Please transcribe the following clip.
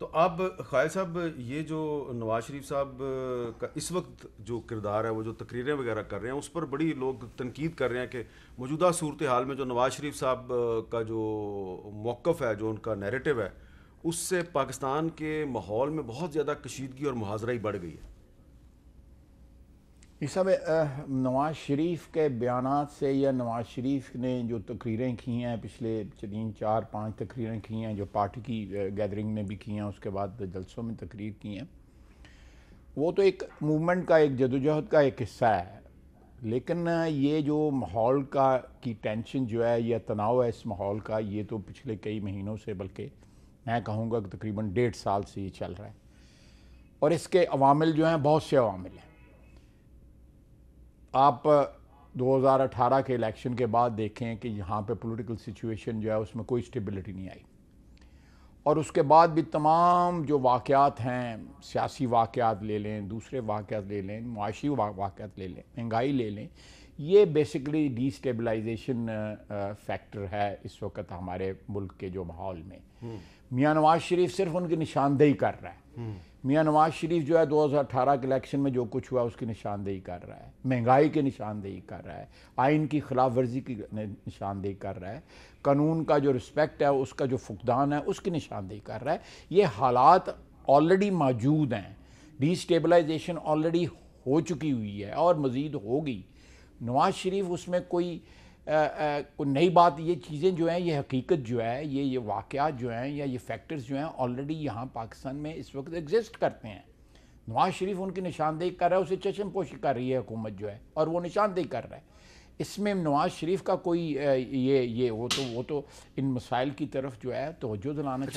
तो अब खाय साहब ये जो नवाज शरीफ साहब का इस वक्त जो किरदार है वो जो तकरीरें वगैरह कर रहे हैं उस पर बड़ी लोग तनकीद कर रहे हैं कि मौजूदा सूरत हाल में जो नवाज शरीफ साहब का जो मौक़ है जो उनका नेरेटिव है उससे पाकिस्तान के माहौल में बहुत ज़्यादा कशीदगी और मुहाजरा ही बढ़ गई है सब नवाज़ शरीफ के बयान से या नवाज़ शरीफ ने जो तकरीरें की हैं पिछले तीन चार पाँच तकरीरें की हैं जो पार्टी की गैदरिंग में भी की हैं उसके बाद जलसों में तकरीर की हैं वो तो एक मूवमेंट का एक जदोजहद का एक हिस्सा है लेकिन ये जो माहौल का की टेंशन जो है या तनाव है इस माहौल का ये तो पिछले कई महीनों से बल्कि मैं कहूँगा कि तकरीबन डेढ़ साल से ये चल रहा है और इसके अवामिल जो हैं बहुत से अवामिल हैं आप 2018 के इलेक्शन के बाद देखें कि यहाँ पे पॉलिटिकल सिचुएशन जो है उसमें कोई स्टेबिलिटी नहीं आई और उसके बाद भी तमाम जो वाक़ात हैं सियासी वाक़ात ले लें दूसरे वाक़ात ले लें मुआशी वाक़ात ले लें महंगाई ले लें ये बेसिकली डिस्टेबलाइजेशन फैक्टर है इस वक्त हमारे मुल्क के जो माहौल में हम्म। मियाँ नवाज शरीफ सिर्फ उनकी निशानदेही कर रहा है हम्म। मियाँ नवाज शरीफ जो है 2018 के इलेक्शन में जो कुछ हुआ उसकी निशानदेही कर रहा है महंगाई की निशानदेही कर रहा है आइन की खिलाफ वर्जी की निशानदेही कर रहा है कानून का जो रिस्पेक्ट है उसका जो फुकदान है उसकी निशानदेही कर रहा है ये हालात ऑलरेडी मौजूद हैं डिस्टेबलाइजेशन ऑलरेडी हो चुकी हुई है और मज़ीद होगी नवाज शरीफ उसमें कोई कोई नई बात ये चीज़ें जो हैं ये हकीकत जो है ये ये वाक़ जो हैं या ये फैक्टर्स जो हैं ऑलरेडी यहाँ पाकिस्तान में इस वक्त एग्जिस्ट करते हैं नवाज शरीफ उनकी निशानदेही कर रहा है उसे चशम पोशी कर रही है हुकूमत जो है और वो निशानदेही कर रहा है इसमें नवाज शरीफ का कोई ये ये वो तो वो तो इन मसाइल की तरफ जो है तोजो दिलाना चाहिए अच्छा,